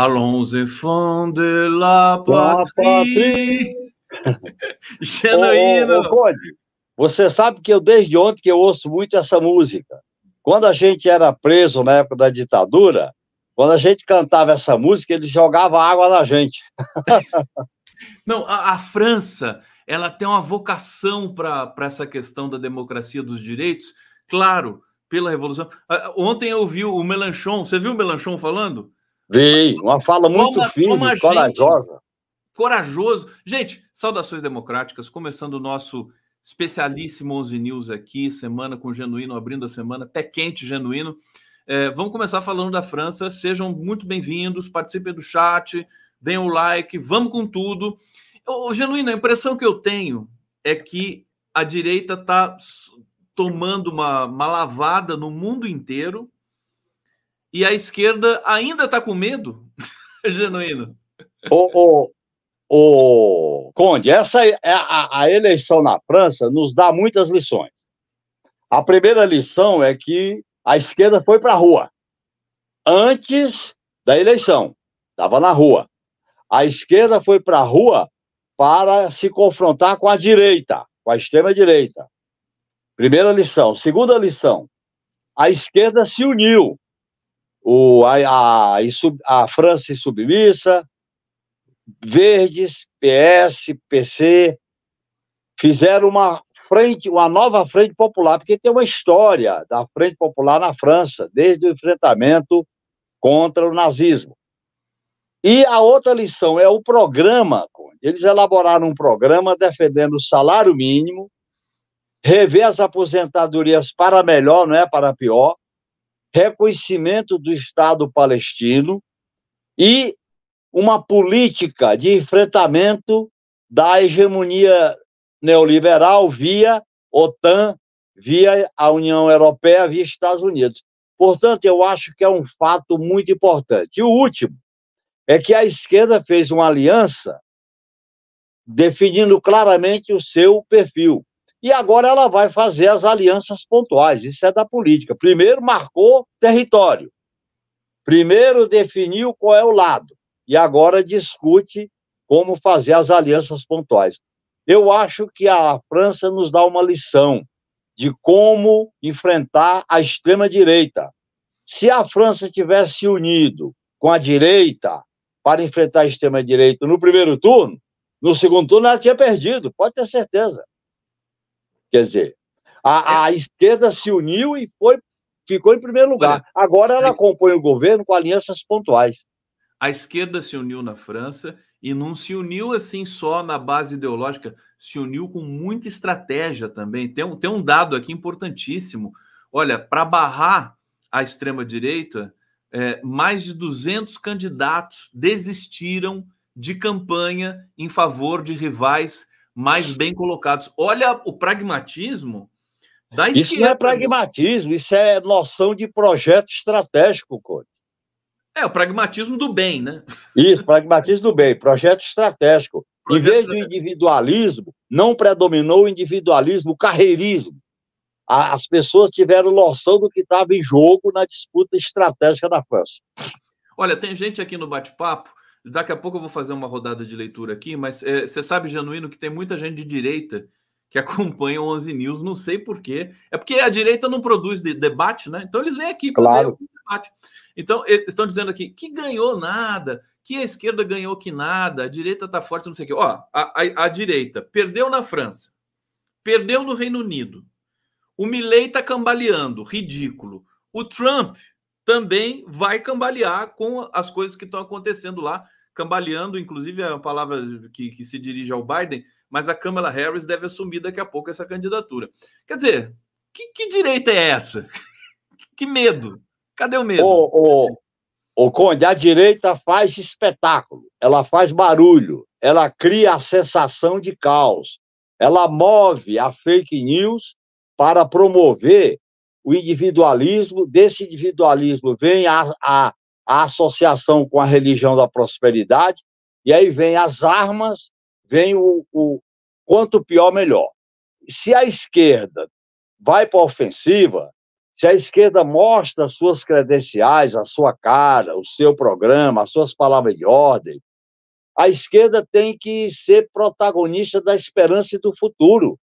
Allons enfants de la patrie. Genuíno. Ô, Conde, você sabe que eu desde ontem que eu ouço muito essa música. Quando a gente era preso na época da ditadura, quando a gente cantava essa música, ele jogava água na gente. Não, a, a, França ela tem uma vocação para essa questão da democracia dos direitos, claro, pela revolução. Ontem eu vi o Melanchon, você viu o Melanchon falando? Vem, uma fala muito firme, corajosa. Gente, corajoso. Gente, saudações democráticas, começando o nosso especialíssimo 11 News aqui, semana com Genuíno, abrindo a semana, pé quente Genuíno. É, vamos começar falando da França, sejam muito bem-vindos, participem do chat, deem o um like, vamos com tudo. Ô, Genuíno, a impressão que eu tenho é que a direita está tomando uma, uma lavada no mundo inteiro, e a esquerda ainda está com medo, genuíno. O, o, o Conde, essa é a, a eleição na França nos dá muitas lições. A primeira lição é que a esquerda foi para a rua antes da eleição, estava na rua. A esquerda foi para a rua para se confrontar com a direita, com a extrema-direita. Primeira lição. Segunda lição: a esquerda se uniu o, a, a, a França submissa, Verdes, PS, PC, fizeram uma frente, uma nova frente popular, porque tem uma história da frente popular na França, desde o enfrentamento contra o nazismo. E a outra lição é o programa. Eles elaboraram um programa defendendo o salário mínimo, rever as aposentadorias para melhor, não é para pior, reconhecimento do Estado palestino e uma política de enfrentamento da hegemonia neoliberal via OTAN, via a União Europeia, via Estados Unidos. Portanto, eu acho que é um fato muito importante. E o último é que a esquerda fez uma aliança definindo claramente o seu perfil e agora ela vai fazer as alianças pontuais. Isso é da política. Primeiro marcou território. Primeiro definiu qual é o lado. E agora discute como fazer as alianças pontuais. Eu acho que a França nos dá uma lição de como enfrentar a extrema-direita. Se a França tivesse unido com a direita para enfrentar a extrema-direita no primeiro turno, no segundo turno ela tinha perdido, pode ter certeza. Quer dizer, a, é. a esquerda se uniu e foi, ficou em primeiro lugar. Agora ela compõe o governo com alianças pontuais. A esquerda se uniu na França e não se uniu assim só na base ideológica, se uniu com muita estratégia também. Tem um, tem um dado aqui importantíssimo. Olha, para barrar a extrema-direita, é, mais de 200 candidatos desistiram de campanha em favor de rivais mais bem colocados. Olha o pragmatismo da esquerda. Isso não é pragmatismo, isso é noção de projeto estratégico, Cody. É, o pragmatismo do bem, né? Isso, pragmatismo do bem, projeto estratégico. Projeto em vez do individualismo, não predominou o individualismo, o carreirismo. As pessoas tiveram noção do que estava em jogo na disputa estratégica da França. Olha, tem gente aqui no bate-papo Daqui a pouco eu vou fazer uma rodada de leitura aqui, mas é, você sabe, Genuíno, que tem muita gente de direita que acompanha o 11 News, não sei porquê. É porque a direita não produz de debate, né? Então eles vêm aqui claro. o debate. Então, eles estão dizendo aqui que ganhou nada, que a esquerda ganhou que nada, a direita está forte, não sei o quê. Ó, a, a, a, direita perdeu na França, perdeu no Reino Unido, o Milley está cambaleando, ridículo. O Trump também vai cambalear com as coisas que estão acontecendo lá. Cambaleando, inclusive, é a palavra que, que se dirige ao Biden, mas a Kamala Harris deve assumir daqui a pouco essa candidatura. Quer dizer, que, que direita é essa? que medo! Cadê o medo? O, o, o Conde, a direita faz espetáculo, ela faz barulho, ela cria a sensação de caos, ela move a fake news para promover o individualismo, desse individualismo vem a, a, a associação com a religião da prosperidade, e aí vem as armas, vem o, o quanto pior, melhor. Se a esquerda vai para a ofensiva, se a esquerda mostra as suas credenciais, a sua cara, o seu programa, as suas palavras de ordem, a esquerda tem que ser protagonista da esperança e do futuro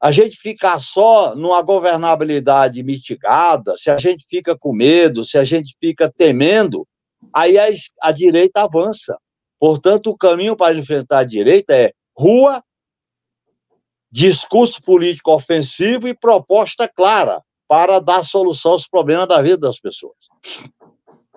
a gente ficar só numa governabilidade mitigada, se a gente fica com medo, se a gente fica temendo, aí a, a direita avança. Portanto, o caminho para enfrentar a direita é rua, discurso político ofensivo e proposta clara para dar solução aos problemas da vida das pessoas.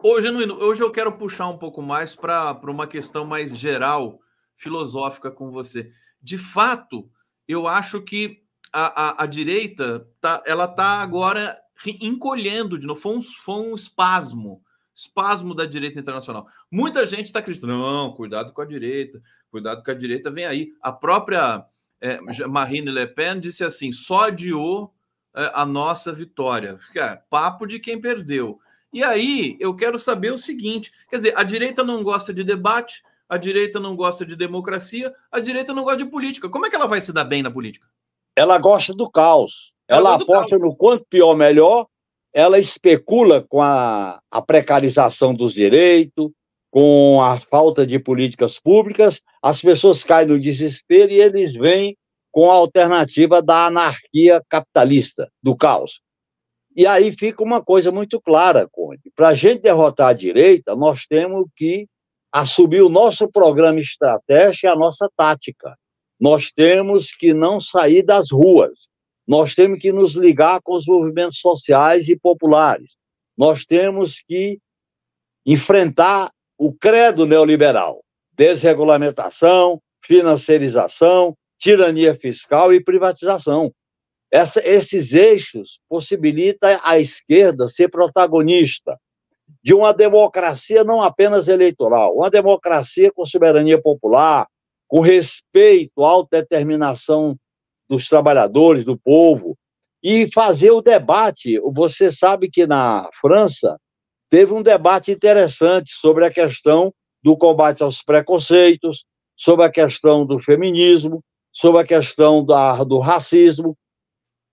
Ô, Genuíno, hoje eu quero puxar um pouco mais para uma questão mais geral, filosófica com você. De fato, eu acho que a, a, a direita tá, ela tá agora encolhendo de novo. Foi um, foi um espasmo. Espasmo da direita internacional. Muita gente está acreditando, não, cuidado com a direita, cuidado com a direita, vem aí. A própria é, Marine Le Pen disse assim: só adiou é, a nossa vitória. Cara, é, papo de quem perdeu. E aí eu quero saber o seguinte: quer dizer, a direita não gosta de debate, a direita não gosta de democracia, a direita não gosta de política. Como é que ela vai se dar bem na política? ela gosta do caos. Ela, aposta caos. no quanto pior, melhor. Ela especula com a, a precarização dos direitos, com a falta de políticas públicas. As pessoas caem no desespero e eles vêm com a alternativa da anarquia capitalista, do caos. E aí fica uma coisa muito clara, Conde. Para a gente derrotar a direita, nós temos que assumir o nosso programa estratégico e a nossa tática. Nós temos que não sair das ruas. Nós temos que nos ligar com os movimentos sociais e populares. Nós temos que enfrentar o credo neoliberal: desregulamentação, financiarização, tirania fiscal e privatização. Essa, esses eixos possibilita a esquerda ser protagonista de uma democracia não apenas eleitoral, uma democracia com soberania popular, com respeito à autodeterminação dos trabalhadores, do povo, e fazer o debate. Você sabe que na França teve um debate interessante sobre a questão do combate aos preconceitos, sobre a questão do feminismo, sobre a questão da, do racismo,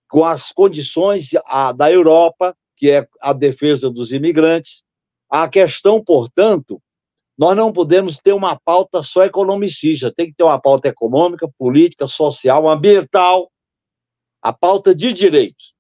com as condições a, da Europa, que é a defesa dos imigrantes. A questão, portanto, nós não podemos ter uma pauta só economicista, tem que ter uma pauta econômica, política, social, ambiental, a pauta de direitos.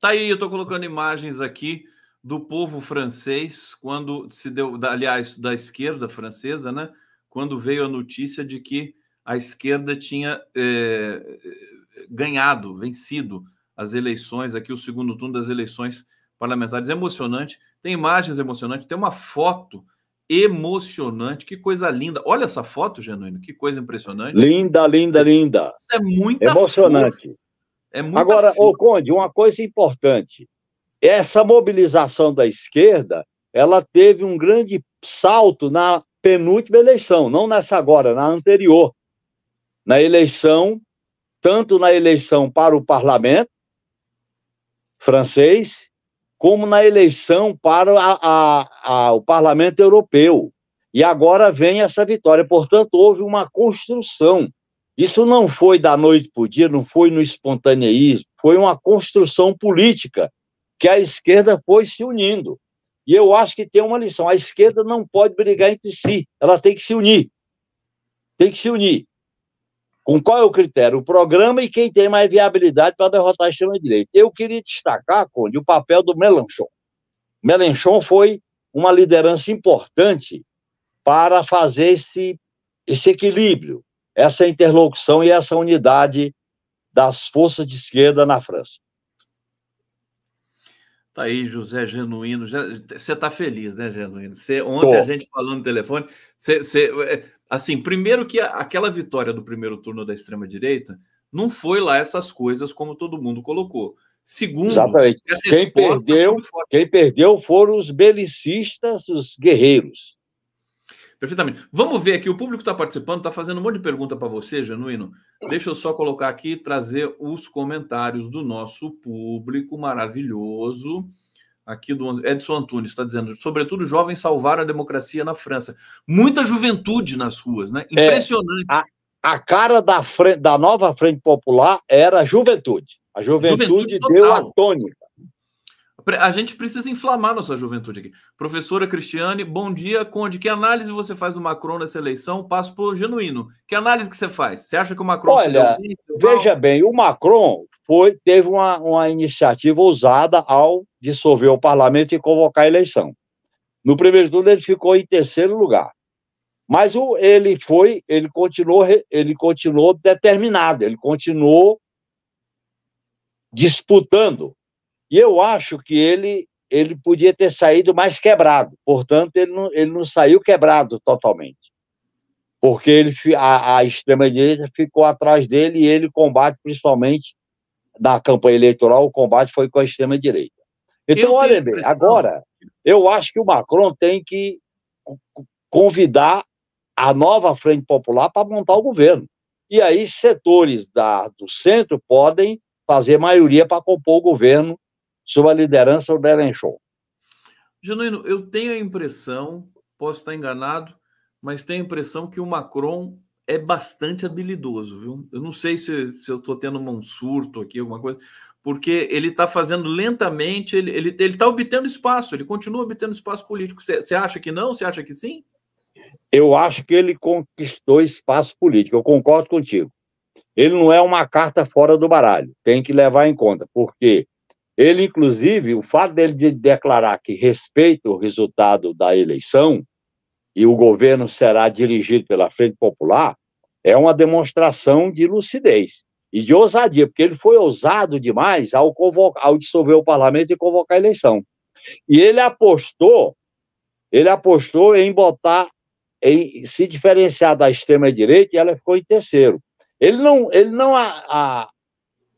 Tá aí, eu estou colocando imagens aqui do povo francês quando se deu, aliás, da esquerda francesa, né? Quando veio a notícia de que a esquerda tinha eh, eh, ganhado, vencido as eleições, aqui o segundo turno das eleições parlamentares emocionante. Tem imagens emocionantes, tem uma foto emocionante. Que coisa linda. Olha essa foto, Genuíno, que coisa impressionante. Linda, linda, linda. Isso é muito emocionante. Força. É muito. Agora, ô Conde, uma coisa importante. Essa mobilização da esquerda, ela teve um grande salto na penúltima eleição, não nessa agora, na anterior. Na eleição, tanto na eleição para o parlamento francês, como na eleição para a, a, a, o Parlamento Europeu. E agora vem essa vitória. Portanto, houve uma construção. Isso não foi da noite para o dia, não foi no espontaneísmo, foi uma construção política que a esquerda foi se unindo. E eu acho que tem uma lição: a esquerda não pode brigar entre si, ela tem que se unir. Tem que se unir com qual é o critério, o programa e quem tem mais viabilidade para derrotar a extrema-direita. Eu queria destacar, Conde, o papel do Melanchon. Melanchon foi uma liderança importante para fazer esse, esse equilíbrio, essa interlocução e essa unidade das forças de esquerda na França. Tá aí, José Genuíno. Você está feliz, né, Genuíno? ontem Tô. a gente falou no telefone, você, assim, primeiro que aquela vitória do primeiro turno da extrema-direita não foi lá essas coisas como todo mundo colocou. Segundo, Exatamente. quem perdeu, quem perdeu foram os belicistas, os guerreiros. Perfeitamente. Vamos ver aqui, o público está participando, está fazendo um monte de pergunta para você, Januino. Deixa eu só colocar aqui trazer os comentários do nosso público maravilhoso aqui do Edson Antunes está dizendo, sobretudo jovens salvaram a democracia na França. Muita juventude nas ruas, né? É, Impressionante. É, a, a, cara da, frente, da nova Frente Popular era a juventude. A juventude, juventude deu a tônica. A gente precisa inflamar nossa juventude aqui. Professora Cristiane, bom dia. Conde, que análise você faz do Macron nessa eleição? Passo por genuíno. Que análise que você faz? Você acha que o Macron... Olha, veja bem, o Macron foi, teve uma, uma iniciativa ousada ao dissolver o parlamento e convocar a eleição. No primeiro turno ele ficou em terceiro lugar. Mas o, ele foi, ele continuou, ele continuou determinado, ele continuou disputando e eu acho que ele ele podia ter saído mais quebrado. Portanto, ele não, ele não saiu quebrado totalmente. Porque ele, a, a extrema-direita ficou atrás dele e ele combate, principalmente na campanha eleitoral, o combate foi com a extrema-direita. Então, eu olha bem, agora, eu acho que o Macron tem que convidar a nova Frente Popular para montar o governo. E aí, setores da, do centro podem fazer maioria para compor o governo sob a liderança do Derenchon. Genuíno, eu tenho a impressão, posso estar enganado, mas tenho a impressão que o Macron é bastante habilidoso, viu? Eu não sei se, se eu estou tendo um surto aqui, alguma coisa, porque ele está fazendo lentamente, ele está ele, ele tá obtendo espaço, ele continua obtendo espaço político. Você acha que não? Você acha que sim? Eu acho que ele conquistou espaço político, eu concordo contigo. Ele não é uma carta fora do baralho, tem que levar em conta, porque ele, inclusive, o fato dele de declarar que respeita o resultado da eleição e o governo será dirigido pela Frente Popular é uma demonstração de lucidez e de ousadia, porque ele foi ousado demais ao, convocar, ao dissolver o parlamento e convocar a eleição. E ele apostou, ele apostou em botar, em se diferenciar da extrema-direita e ela ficou em terceiro. Ele não, ele não a, a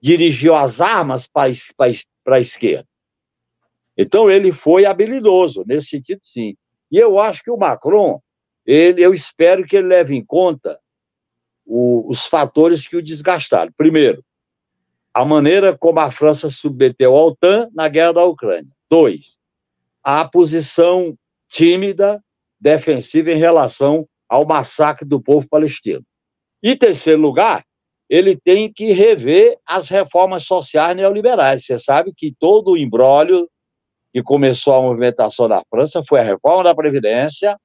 dirigiu as armas para para a esquerda. Então, ele foi habilidoso, nesse sentido, sim. E eu acho que o Macron, ele, eu espero que ele leve em conta o, os fatores que o desgastaram. Primeiro, a maneira como a França submeteu a OTAN na guerra da Ucrânia. Dois, a posição tímida, defensiva em relação ao massacre do povo palestino. E terceiro lugar, ele tem que rever as reformas sociais neoliberais. Você sabe que todo o imbróglio que começou a movimentação na França foi a reforma da Previdência,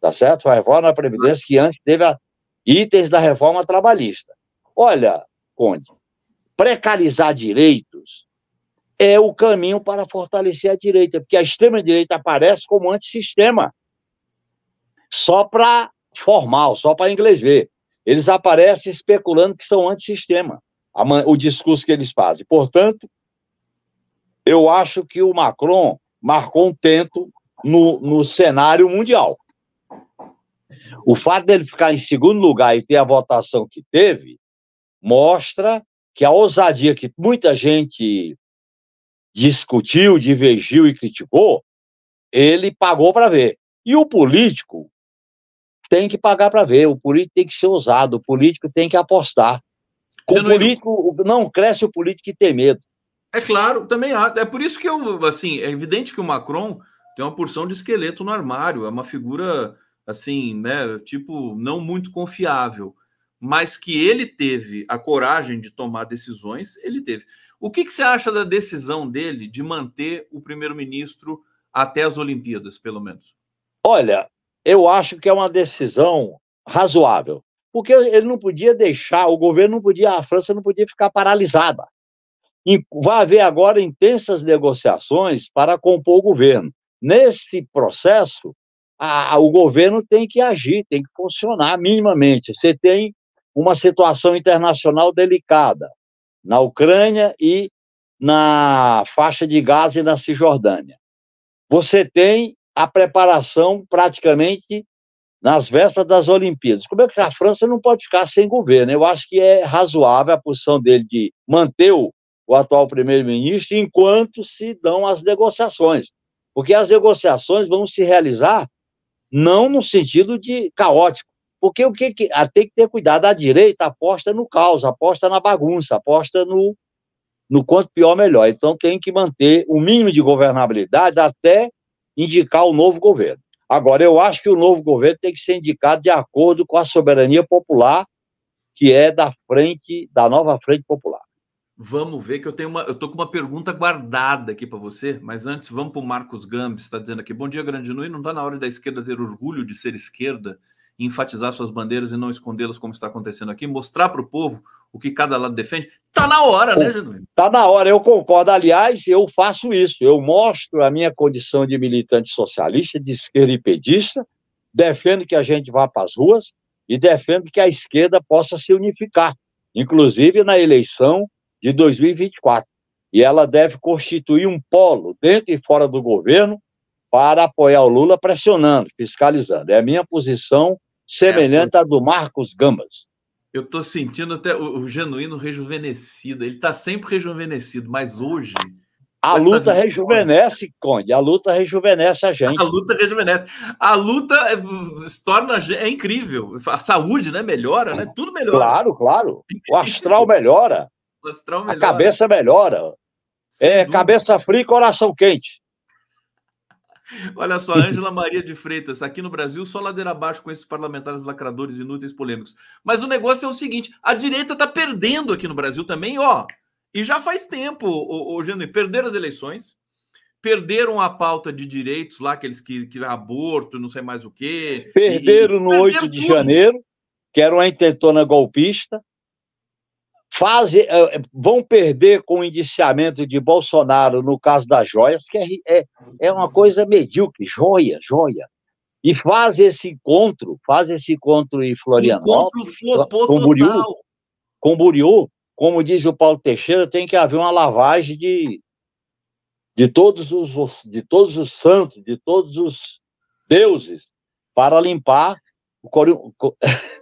tá certo? Foi a reforma da Previdência que antes teve a, itens da reforma trabalhista. Olha, Conde, precarizar direitos é o caminho para fortalecer a direita, porque a extrema-direita aparece como antissistema, só para formal, só para inglês ver eles aparecem especulando que são antissistema, o discurso que eles fazem. Portanto, eu acho que o Macron marcou um tento no, no cenário mundial. O fato dele ficar em segundo lugar e ter a votação que teve mostra que a ousadia que muita gente discutiu, divergiu e criticou, ele pagou para ver. E o político, tem que pagar para ver, o político tem que ser ousado, o político tem que apostar. O político não cresce o político que tem medo. É claro, também há. É por isso que eu, assim, é evidente que o Macron tem uma porção de esqueleto no armário, é uma figura, assim, né, tipo, não muito confiável, mas que ele teve a coragem de tomar decisões, ele teve. O que, que você acha da decisão dele de manter o primeiro-ministro até as Olimpíadas, pelo menos? Olha, eu acho que é uma decisão razoável, porque ele não podia deixar, o governo não podia, a França não podia ficar paralisada. Vai haver agora intensas negociações para compor o governo. Nesse processo, a, o governo tem que agir, tem que funcionar minimamente. Você tem uma situação internacional delicada na Ucrânia e na faixa de Gaza e na Cisjordânia. Você tem a preparação praticamente nas vésperas das Olimpíadas. Como é que a França não pode ficar sem governo? Eu acho que é razoável a posição dele de manter o, o atual primeiro-ministro enquanto se dão as negociações. Porque as negociações vão se realizar não no sentido de caótico. Porque o que, que tem que ter cuidado, a direita aposta no caos, aposta na bagunça, aposta no no quanto pior melhor. Então tem que manter o mínimo de governabilidade até indicar o novo governo. Agora, eu acho que o novo governo tem que ser indicado de acordo com a soberania popular, que é da frente, da nova frente popular. Vamos ver que eu tenho uma, eu estou com uma pergunta guardada aqui para você, mas antes vamos para o Marcos Gambes, está dizendo aqui, bom dia Grande Nui, não está na hora da esquerda ter orgulho de ser esquerda, enfatizar suas bandeiras e não escondê-las como está acontecendo aqui, mostrar para o povo o que cada lado defende. está na hora, né, Genuíno? Está na hora, eu concordo. Aliás, eu faço isso. Eu mostro a minha condição de militante socialista, de esquerda e pedista, defendo que a gente vá para as ruas e defendo que a esquerda possa se unificar, inclusive na eleição de 2024. E ela deve constituir um polo dentro e fora do governo para apoiar o Lula pressionando, fiscalizando. É a minha posição é semelhante à do Marcos Gambas. Eu tô sentindo até o, o, genuíno rejuvenescido. Ele tá sempre rejuvenescido, mas hoje. A luta rejuvenesce, Conde. A luta rejuvenesce a gente. A luta rejuvenesce. A luta é, se torna. É incrível. A saúde, né? Melhora, né? Tudo melhora. Claro, claro. O astral melhora. O astral melhora. A cabeça melhora. Sem é, dúvida. cabeça fria e coração quente. Olha só, Ângela Maria de Freitas, aqui no Brasil, só ladeira abaixo com esses parlamentares lacradores, inúteis, polêmicos. Mas o negócio é o seguinte: a direita está perdendo aqui no Brasil também, ó. E já faz tempo, o, o Geno, perderam as eleições, perderam a pauta de direitos lá, aqueles que, que aborto, não sei mais o quê. Perderam e, no perderam 8 de tudo. janeiro, que era uma intentona golpista faz, eh, eh, vão perder com o indiciamento de Bolsonaro no caso das joias, que é, é, é uma coisa medíocre, joia, joia. E faz esse encontro, faz esse encontro em Florianópolis, encontro com Buriú, com Buriú, como diz o Paulo Teixeira, tem que haver uma lavagem de, de, todos, os, de todos os santos, de todos os deuses, para limpar o,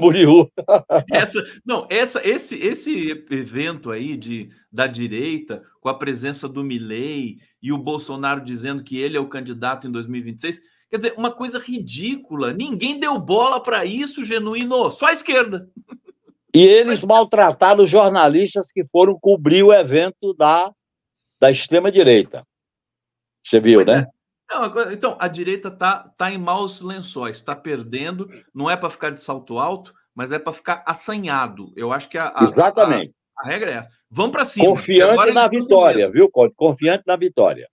buriu. essa, não, essa, esse, esse evento aí de, da direita, com a presença do Milley e o Bolsonaro dizendo que ele é o candidato em 2026, quer dizer, uma coisa ridícula. Ninguém deu bola para isso, genuíno, só a esquerda. E eles maltrataram os jornalistas que foram cobrir o evento da, da extrema-direita. Você viu, pois né? É. Não, é agora, então, a direita está tá em maus lençóis, está perdendo. Não é para ficar de salto alto, mas é para ficar assanhado. Eu acho que a, a Exatamente. A, a, regra é essa. Vamos para cima. Confiante na vitória, viu, Conde? Confiante na vitória.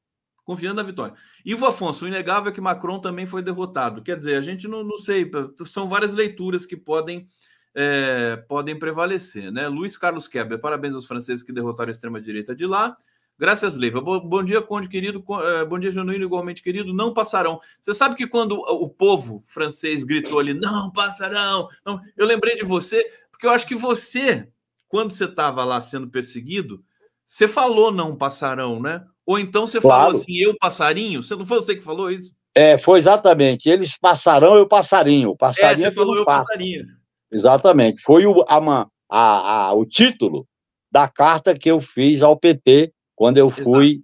Confiante na vitória. Ivo Afonso, o inegável é que Macron também foi derrotado. Quer dizer, a gente não, não sei, são várias leituras que podem é, podem prevalecer. Né? Luiz Carlos Keber, parabéns aos franceses que derrotaram a extrema-direita de lá. Graças, Leiva. Bo bom dia, Conde querido. Eh, bom dia, Genuíno, igualmente querido. Não passarão. Você sabe que quando o povo francês gritou ali, não passarão, não... eu lembrei de você, porque eu acho que você, quando você estava lá sendo perseguido, você falou não passarão, né? Ou então você claro. falou assim, eu passarinho? Você não foi você que falou isso? É, foi exatamente. Eles passarão, eu passarinho. É, passarinho é, você falou eu passo. passarinho. Exatamente. Foi o, a, a, a, o título da carta que eu fiz ao PT quando eu fui Exato.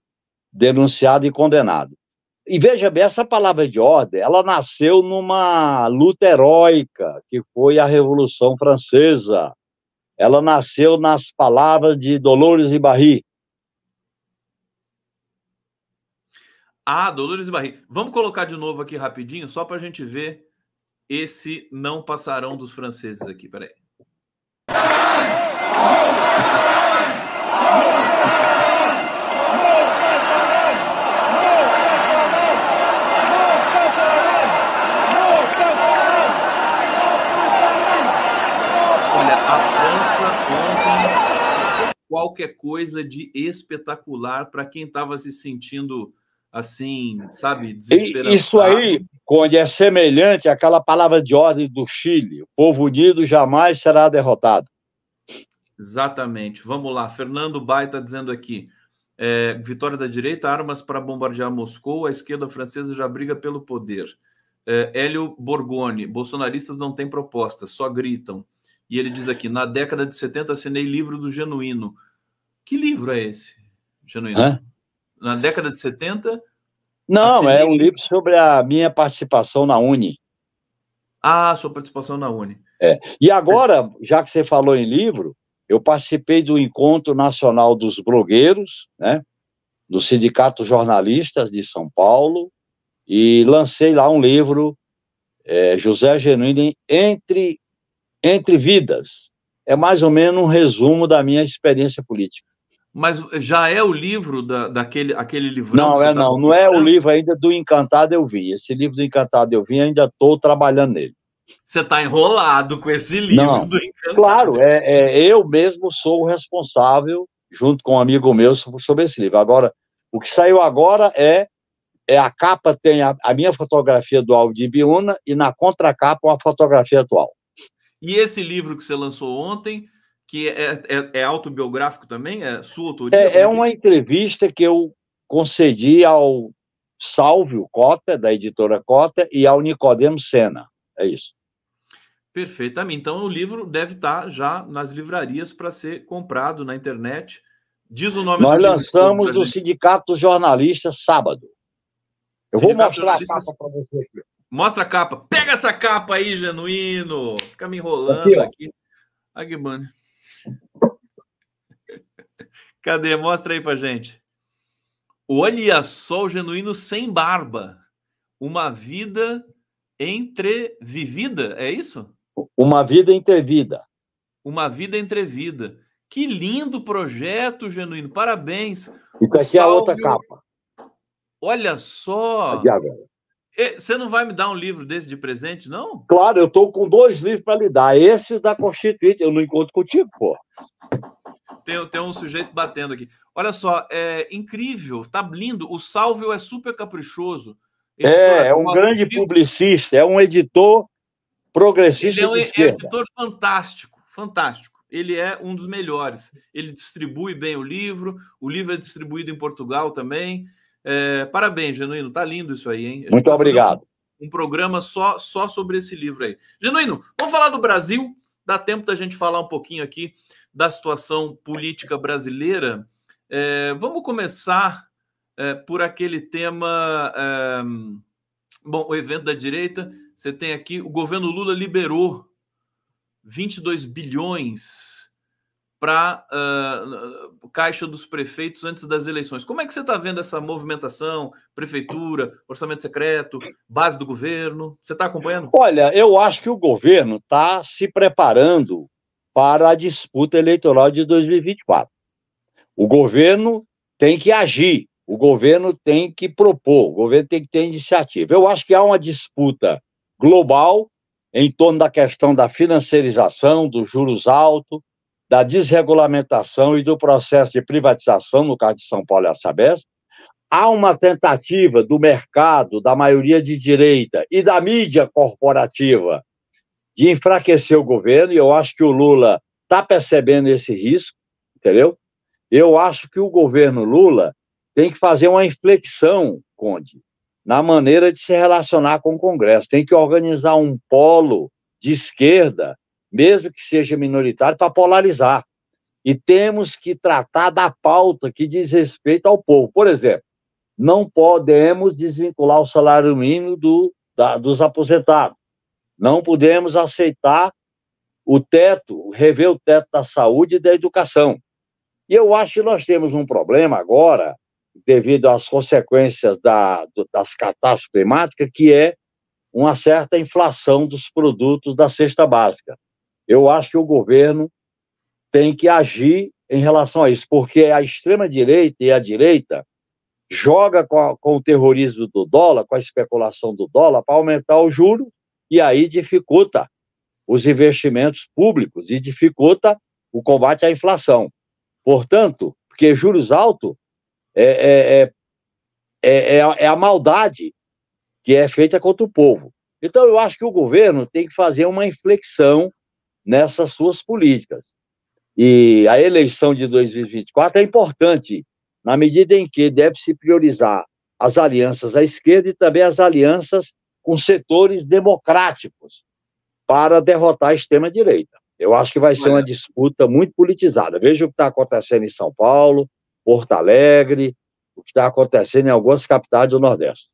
denunciado e condenado. E veja bem, essa palavra de ordem, ela nasceu numa luta heróica, que foi a Revolução Francesa. Ela nasceu nas palavras de Dolores e Barry. Ah, Dolores e Barry. Vamos colocar de novo aqui rapidinho, só para a gente ver esse não passarão dos franceses aqui. Peraí. qualquer coisa de espetacular para quem estava se sentindo assim, sabe, desesperado. Isso aí, Conde, é semelhante àquela palavra de ordem do Chile: o povo unido jamais será derrotado. Exatamente. Vamos lá. Fernando Bai está dizendo aqui: é, vitória da direita, armas para bombardear Moscou, a esquerda francesa já briga pelo poder. É, Hélio Borgoni, bolsonaristas não têm proposta, só gritam. E ele diz aqui: na década de 70 assinei livro do Genuíno. Que livro é esse, Genuíno? Hã? Na década de 70? Não, assim, é um livro sobre a minha participação na Uni. Ah, sua participação na Uni. É. E agora, já que você falou em livro, eu participei do Encontro Nacional dos Blogueiros, né? Do Sindicato Jornalistas de São Paulo, e lancei lá um livro, é, José Genuíno Entre, Entre Vidas. É mais ou menos um resumo da minha experiência política mas já é o livro da, daquele aquele livro Não, é tá não, não é o livro ainda do Encantado Eu Vi. Esse livro do Encantado Eu Vi ainda estou trabalhando nele. Você está enrolado com esse livro não, do Encantado. Claro, é, é, eu mesmo sou o responsável, junto com um amigo meu, sobre esse livro. Agora, o que saiu agora é, é a capa tem a, a minha fotografia do Aldo de Biuna e na contracapa uma fotografia atual. E esse livro que você lançou ontem que é, é, é autobiográfico também? É sua autoria? É, é, é uma entrevista que eu concedi ao Salvio Cota, da editora Cota, e ao Nicodemo Sena. É isso. Perfeitamente. Então, o livro deve estar já nas livrarias para ser comprado na internet. Diz o nome Nós do lançamos do Sindicato Jornalista sábado. Eu Sindicato vou mostrar a capa para você aqui. Mostra a capa. Pega essa capa aí, genuíno. Fica me enrolando aqui. aqui. Aqui, mano. Cadê? Mostra aí pra gente. Olha só o genuíno sem barba. Uma vida entrevivida, é isso? Uma vida entrevida. Uma vida entrevida. Que lindo projeto, genuíno. Parabéns. E tá aqui Salve. a outra capa. Olha só. Aqui agora. Você não vai me dar um livro desse de presente, não? Claro, eu estou com dois livros para lhe dar. Esse da Constituinte, eu não encontro contigo, pô. Tem, tem um sujeito batendo aqui. Olha só, é incrível, tá lindo. O Salvio é super caprichoso. é, é um grande livro. publicista, é um editor progressista. Ele é um editor fantástico, fantástico. Ele é um dos melhores. Ele distribui bem o livro, o livro é distribuído em Portugal também. É, parabéns, Genuíno. Tá lindo isso aí, hein? Muito tá obrigado. Um, um programa só, só sobre esse livro aí. Genuíno, vamos falar do Brasil? Dá tempo da gente falar um pouquinho aqui da situação política brasileira. É, vamos começar é, por aquele tema. É, bom, o evento da direita. Você tem aqui o governo Lula liberou 22 bilhões para uh, ah, Caixa dos Prefeitos antes das eleições. Como é que você está vendo essa movimentação, prefeitura, orçamento secreto, base do governo? Você está acompanhando? Olha, eu acho que o governo está se preparando para a disputa eleitoral de 2024. O governo tem que agir, o governo tem que propor, o governo tem que ter iniciativa. Eu acho que há uma disputa global em torno da questão da financiarização, dos juros altos, da desregulamentação e do processo de privatização, no caso de São Paulo e a Sabesp, há uma tentativa do mercado, da maioria de direita e da mídia corporativa de enfraquecer o governo, e eu acho que o Lula está percebendo esse risco, entendeu? Eu acho que o governo Lula tem que fazer uma inflexão, Conde, na maneira de se relacionar com o Congresso. Tem que organizar um polo de esquerda mesmo que seja minoritário, para polarizar. E temos que tratar da pauta que diz respeito ao povo. Por exemplo, não podemos desvincular o salário mínimo do, da, dos aposentados. Não podemos aceitar o teto, rever o teto da saúde e da educação. E eu acho que nós temos um problema agora, devido às consequências da, do, das catástrofes climáticas, que é uma certa inflação dos produtos da cesta básica. Eu acho que o governo tem que agir em relação a isso, porque a extrema-direita e a direita joga com, a, com, o terrorismo do dólar, com a especulação do dólar, para aumentar o juro, e aí dificulta os investimentos públicos e dificulta o combate à inflação. Portanto, porque juros altos é, é, é, é, a, é a maldade que é feita contra o povo. Então, eu acho que o governo tem que fazer uma inflexão nessas suas políticas. E a eleição de 2024 é importante, na medida em que deve-se priorizar as alianças à esquerda e também as alianças com setores democráticos para derrotar a extrema-direita. Eu acho que vai ser uma disputa muito politizada. Veja o que está acontecendo em São Paulo, Porto Alegre, o que está acontecendo em algumas capitais do Nordeste.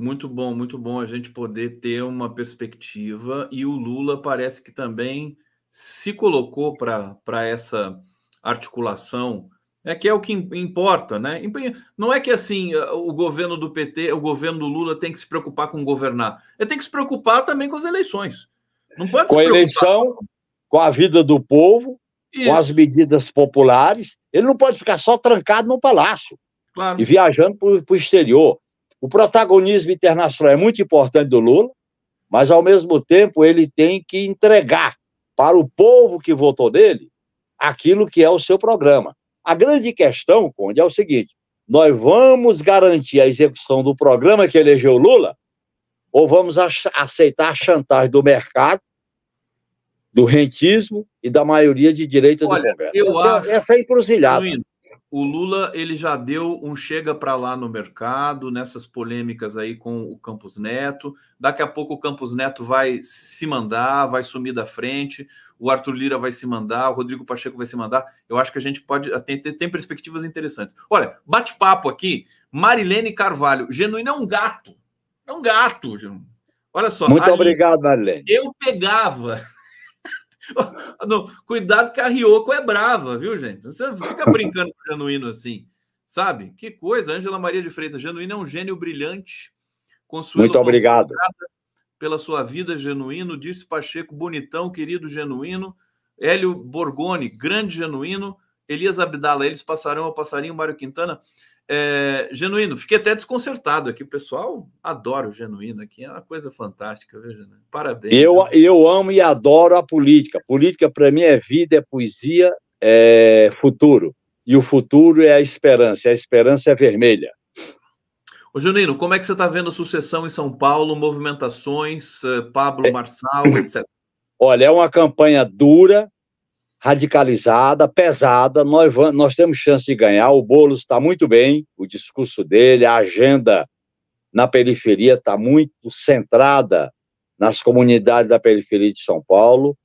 Muito bom, muito bom a gente poder ter uma perspectiva. E o Lula parece que também se colocou para essa articulação. É que é o que importa, né? Não é que assim ah, o governo do PT, o governo do Lula tem que se preocupar com governar. Ele tem que se preocupar também com as eleições. Não pode com se preocupar. a eleição, com a vida do povo, Isso. com as medidas populares. Ele não pode ficar só trancado no palácio claro. e viajando para o exterior. O protagonismo internacional é muito importante do Lula, mas, ao mesmo tempo, ele tem que entregar para o povo que votou nele aquilo que é o seu programa. A grande questão, Conde, é o seguinte: nós vamos garantir a execução do programa que elegeu Lula ou vamos aceitar a chantagem do mercado, do rentismo e da maioria de direita Olha, do governo? Eu essa, é, acho, essa é encruzilhada o Lula ele já deu um chega para lá no mercado, nessas polêmicas aí com o Campos Neto. Daqui a pouco o Campos Neto vai se mandar, vai sumir da frente, o Arthur Lira vai se mandar, o Rodrigo Pacheco vai se mandar. Eu acho que a gente pode. Tem, tem, tem perspectivas interessantes. Olha, bate-papo aqui, Marilene Carvalho. Genuíno é um gato. É um gato, Genuíno. Olha só. Muito obrigado, Marilene. Eu pegava. Não, cuidado que a Rioco é brava, viu, gente? Você fica brincando com o Genuíno assim, sabe? Que coisa, Ângela Maria de Freitas. Genuíno é um gênio brilhante. Consuelo Muito obrigado. Pela sua vida, Genuíno. Disse Pacheco, bonitão, querido Genuíno. Hélio Borgoni, grande Genuíno. Elias Abdala, eles passarão ao passarinho Mário Quintana. É, genuíno, fiquei até desconcertado aqui. O pessoal adora o genuíno aqui, é uma coisa fantástica, veja, né? Parabéns. Eu, eu amo e adoro a política. Política, para mim, é vida, é poesia, é futuro. E o futuro é a esperança, a esperança é vermelha. Ô, Junino, como é que você está vendo sucessão em São Paulo, movimentações, eh, Pablo é. Marçal, etc? Olha, é uma campanha dura, radicalizada, pesada, nós, vamos, nós temos chance de ganhar. O Boulos está muito bem, o discurso dele, a agenda na periferia está muito centrada nas comunidades da periferia de São Paulo.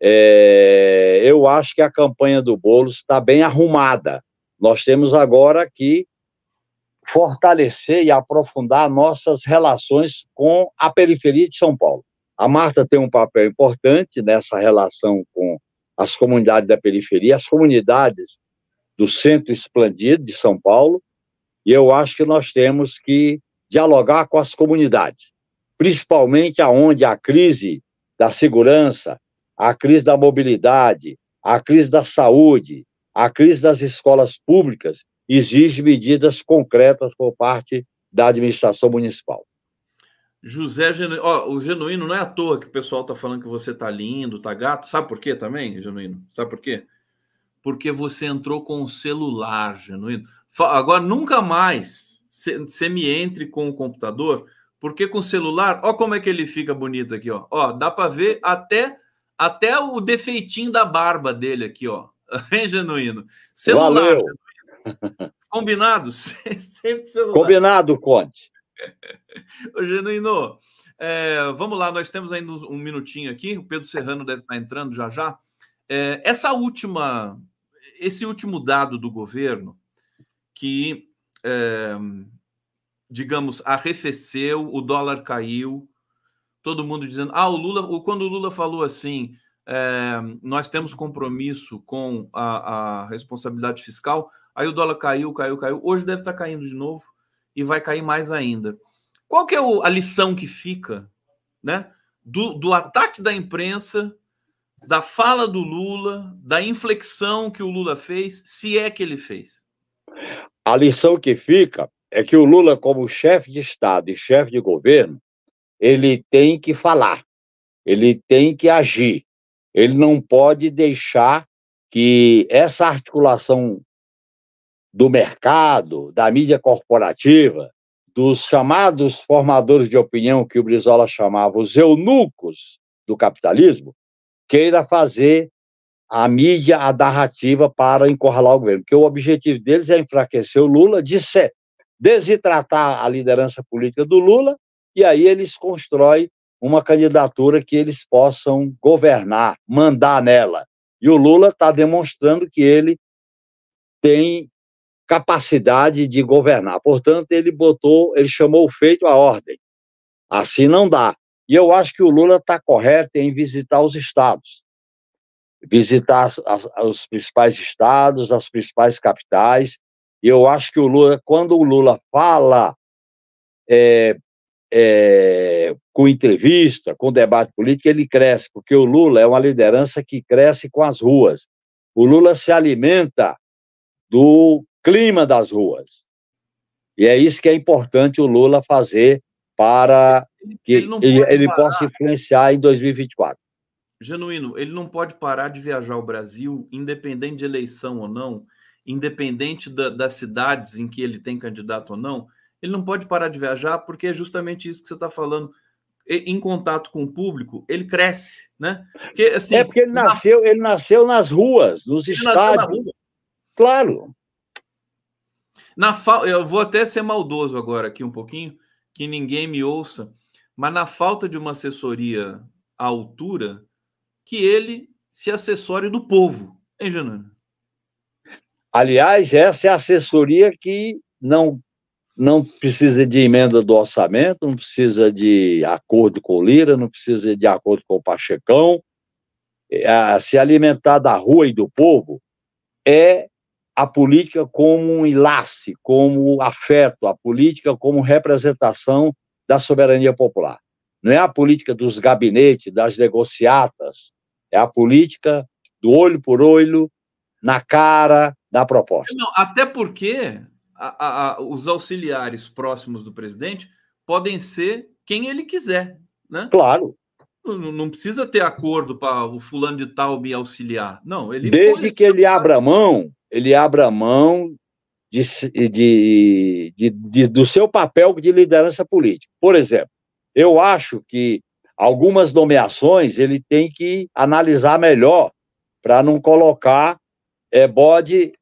É, eu acho que a campanha do Boulos está bem arrumada. Nós temos agora que fortalecer e aprofundar nossas relações com a periferia de São Paulo. A Marta tem um papel importante nessa relação com as comunidades da periferia, as comunidades do centro expandido de São Paulo, e eu acho que nós temos que dialogar com as comunidades, principalmente aonde a crise da segurança, a crise da mobilidade, a crise da saúde, a crise das escolas públicas exige medidas concretas por parte da administração municipal. José Genuíno. Ó, o Genuíno não é à toa que o pessoal tá falando que você tá lindo, tá gato. Sabe por quê também, Genuíno? Sabe por quê? Porque você entrou com o celular, Genuíno. Agora, nunca mais você me entre com o computador, porque com o celular, ó como é que ele fica bonito aqui, ó. Ó, dá para ver até até o defeitinho da barba dele aqui, ó. Hein, Genuíno? Celular, Genuíno. Combinado? Sempre celular. Combinado, Conte. Ô, Genuíno, é, vamos lá, nós temos ainda um minutinho aqui. O Pedro Serrano deve estar entrando já já. É, essa última, esse último dado do governo que, é, digamos, arrefeceu, o dólar caiu, todo mundo dizendo, ah, o Lula, quando o Lula falou assim, é, nós temos compromisso com a, a responsabilidade fiscal, aí o dólar caiu, caiu, caiu. Hoje deve estar caindo de novo e vai cair mais ainda. Qual que é o, a lição que fica, né? Do, do ataque da imprensa, da fala do Lula, da inflexão que o Lula fez, se é que ele fez? A lição que fica é que o Lula, como chefe de Estado e chefe de governo, ele tem que falar, ele tem que agir, ele não pode deixar que essa articulação do mercado, da mídia corporativa, dos chamados formadores de opinião que o Brizola chamava os eunucos do capitalismo, queira fazer a mídia, a narrativa para encurralar o governo, porque o objetivo deles é enfraquecer o Lula, de ser, desidratar a liderança política do Lula, e aí eles constroem uma candidatura que eles possam governar, mandar nela. E o Lula está demonstrando que ele tem capacidade de governar. Portanto, ele botou, ele chamou o feito à ordem. Assim não dá. E eu acho que o Lula está correto em visitar os estados, visitar as, as, os principais estados, as principais capitais. E eu acho que o Lula, quando o Lula fala é, é, com entrevista, com debate político, ele cresce, porque o Lula é uma liderança que cresce com as ruas. O Lula se alimenta do clima das ruas. E é isso que é importante o Lula fazer para que ele, ele, ele possa influenciar em 2024. Genuíno, ele não pode parar de viajar ao Brasil, independente de eleição ou não, independente da, das cidades em que ele tem candidato ou não, ele não pode parar de viajar porque é justamente isso que você está falando. Em contato com o público, ele cresce, né? Porque, assim, é porque ele nasceu, ele nasceu nas ruas, nos estádios. Rua. Claro, na fa... Eu vou até ser maldoso agora aqui um pouquinho, que ninguém me ouça, mas na falta de uma assessoria à altura, que ele se assessore do povo, hein, Janana? Aliás, essa é a assessoria que não, não precisa de emenda do orçamento, não precisa de acordo com o Lira, não precisa de acordo com o Pachecão. É, se alimentar da rua e do povo é a política como um enlace, como afeto, a política como representação da soberania popular. Não é a política dos gabinetes, das negociatas, é a política do olho por olho, na cara, na proposta. Não, até porque a, a, os auxiliares próximos do presidente podem ser quem ele quiser, né? Claro. Não, não precisa ter acordo para o fulano de tal me auxiliar. Não, ele. Desde pode... que ele abra mão ele abra mão de, de, de, do seu papel de liderança política. Por exemplo, eu acho que algumas nomeações ele tem que analisar melhor para não colocar é, bode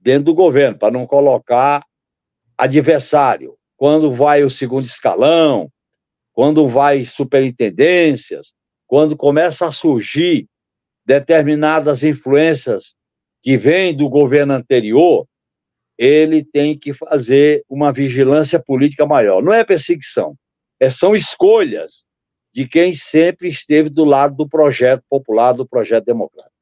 dentro do governo, para não colocar adversário. Quando vai o segundo escalão, quando vai superintendências, quando começa a surgir determinadas influências que vem do governo anterior, ele tem que fazer uma vigilância política maior. Não é perseguição, é, são escolhas de quem sempre esteve do lado do projeto popular, do projeto democrático.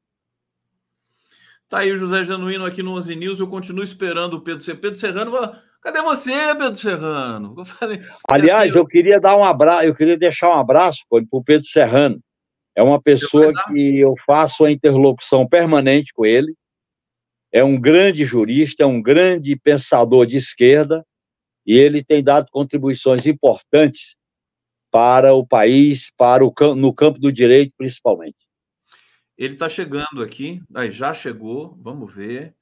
Tá aí o José Januíno aqui no 11 News. Eu continuo esperando o Pedro Serrano. Pedro Serrano, cadê você, Pedro Serrano? Eu falei, Aliás, assim, eu queria dar um abraço, eu queria deixar um abraço para o Pedro Serrano. É uma pessoa que eu faço a interlocução permanente com ele é um grande jurista, é um grande pensador de esquerda, e ele tem dado contribuições importantes para o país, para o no campo do direito, principalmente. Ele está chegando aqui, aí já chegou, vamos ver.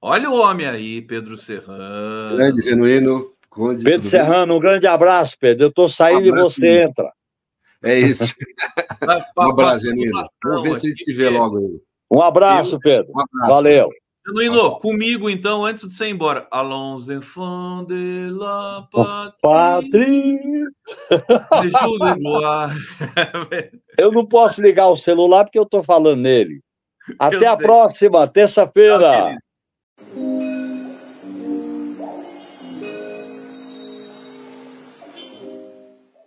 Olha o homem aí, Pedro Serrano. Grande, genuíno. Conde, Pedro Serrano, um grande abraço, Pedro. Eu estou saindo um e você entra. É isso. um abraço, genuíno. Vamos ver se a gente se vê logo aí. Um abraço, Pedro. Um abraço, Valeu. Genuíno, tá comigo então, antes de você ir embora. Allons enfants de la patrie. eu não posso ligar o celular porque eu estou falando nele. Até eu a sei. próxima, terça-feira. Tá,